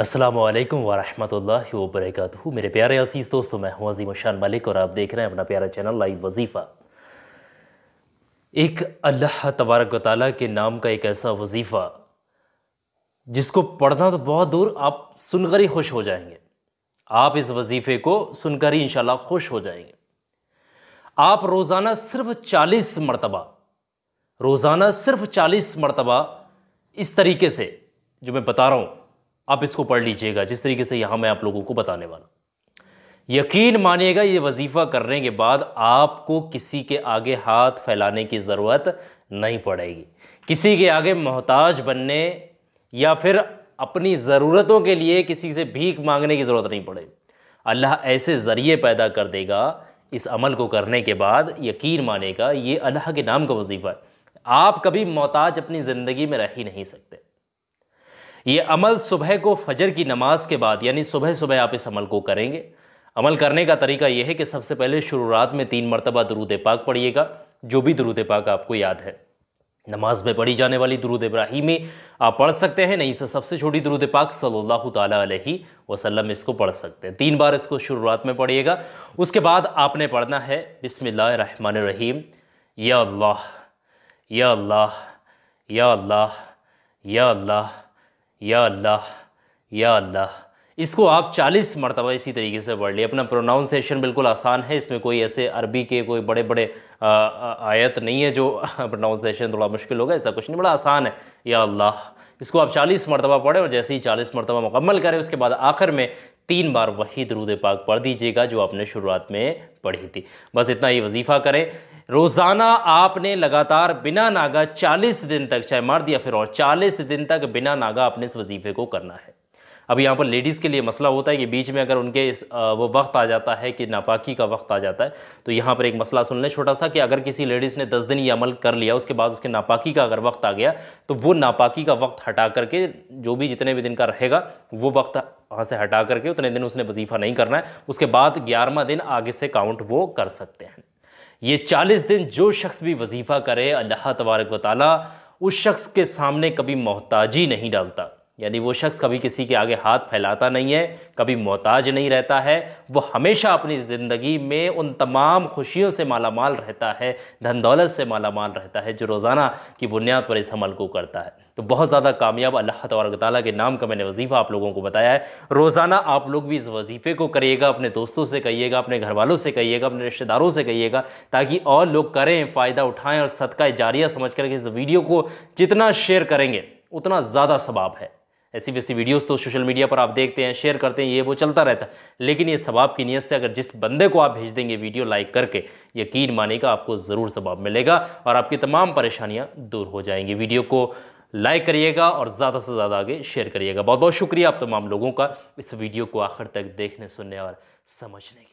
असलम वरहमल वबरक मेरे प्यारे असीस दोस्तों मैं हूँ अजीम शान मलिक और आप देख रहे हैं अपना प्यारा चैनल लाइव वजीफ़ा एक अल्लाह तबारक ताली के नाम का एक ऐसा वजीफ़ा जिसको पढ़ना तो बहुत दूर आप सुनकर ही खुश हो जाएंगे आप इस वजीफ़े को सुनकर ही इन खुश हो जाएंगे आप रोज़ाना सिर्फ चालीस मरतबा रोज़ाना सिर्फ चालीस मरतबा इस तरीके से जो मैं बता रहा हूँ आप इसको पढ़ लीजिएगा जिस तरीके से यहाँ मैं आप लोगों को बताने वाला यकीन मानिएगा ये वजीफ़ा करने के बाद आपको किसी के आगे हाथ फैलाने की ज़रूरत नहीं पड़ेगी किसी के आगे मोहताज बनने या फिर अपनी ज़रूरतों के लिए किसी से भीख मांगने की ज़रूरत नहीं पड़ेगी अल्लाह ऐसे ज़रिए पैदा कर देगा इस अमल को करने के बाद यकीन मानेगा ये अल्लाह के नाम का वजीफ़ा है आप कभी मोहताज अपनी ज़िंदगी में रह ही नहीं सकते ये अमल सुबह को फजर की नमाज के बाद यानी सुबह सुबह आप इस अमल को करेंगे अमल करने का तरीका यह है कि सबसे पहले शुरुआत में तीन मरतबा दरूद पाक पढ़िएगा जो भी दरूद पाक आपको याद है नमाज में पढ़ी जाने वाली दरूद इब्राहिमी आप पढ़ सकते हैं नहीं से सबसे छोटी दरूद पाक सल्लल्लाहु अलैहि वसल्लम इसको पढ़ सकते हैं तीन बार इसको शुरुआत में पढ़िएगा उसके बाद आपने पढ़ना है बिसमान रहीम या अल्लाह या अल्लाह या अल्लाह या अल्लाह या अल्लाह या अल्लाह इसको आप 40 मरतबा इसी तरीके से पढ़ लिए अपना प्रोनाउंसिएशन बिल्कुल आसान है इसमें कोई ऐसे अरबी के कोई बड़े बड़े आ, आयत नहीं है जो प्रोनाउंसिएशन थोड़ा मुश्किल होगा ऐसा कुछ नहीं बड़ा आसान है या अल्लाह इसको आप 40 मरतबा पढ़ें और जैसे ही 40 मरतबा मुकम्मल करें उसके बाद आखिर में तीन बार वही दरूद पाक पढ़ दीजिएगा जो आपने शुरुआत में पढ़ी थी बस इतना ही वजीफ़ा करें रोज़ाना आपने लगातार बिना नागा 40 दिन तक चाहे मार दिया फिर और 40 दिन तक बिना नागा अपने इस वजीफे को करना है अब यहाँ पर लेडीज़ के लिए मसला होता है कि बीच में अगर उनके इस वो वक्त आ जाता है कि नापाकी का वक्त आ जाता है तो यहाँ पर एक मसला सुन लें छोटा सा कि अगर किसी लेडीज़ ने दस दिन ये अमल कर लिया उसके बाद उसके नापाकी का अगर वक्त आ गया तो वो नापाकी का वक्त हटा करके जो भी जितने भी दिन का रहेगा वो वक्त वहाँ से हटा करके उतने दिन उसने वजीफ़ा नहीं करना है उसके बाद ग्यारहवा दिन आगे से काउंट वो कर सकते हैं ये चालीस दिन जो शख्स भी वजीफ़ा करे अल्लाह तबारक वाली उस शख्स के सामने कभी मोहताजी नहीं डालता यानी वो शख्स कभी किसी के आगे हाथ फैलाता नहीं है कभी मोहताज नहीं रहता है वो हमेशा अपनी ज़िंदगी में उन तमाम खुशियों से माला माल रहता है धन दौलत से माला माल रहता है जो रोज़ाना की बुनियाद पर इस अमल को करता है तो बहुत ज़्यादा कामयाब अल्लाह तबारक ताली के नाम का मैंने वजीफ़ा आप लोगों को बताया है रोज़ाना आप लोग भी इस वजीफ़े को करिएगा अपने दोस्तों से कहिएगा अपने घर वालों से कहिएगा अपने रिश्तेदारों से कहिएगा ताकि और लोग करें फ़ायदा उठाएँ और सदका जारिया समझ करके इस वीडियो को जितना शेयर करेंगे उतना ज़्यादा सबाब है ऐसी वैसी वीडियोस तो सोशल मीडिया पर आप देखते हैं शेयर करते हैं ये वो चलता रहता है लेकिन ये सबाब की नीयत से अगर जिस बंदे को आप भेज देंगे वीडियो लाइक करके यकीन मानेगा आपको ज़रूर सबाब मिलेगा और आपकी तमाम परेशानियाँ दूर हो जाएंगी वीडियो को लाइक करिएगा और ज़्यादा से ज़्यादा आगे शेयर करिएगा बहुत बहुत शुक्रिया आप तमाम लोगों का इस वीडियो को आखिर तक देखने सुनने और समझने के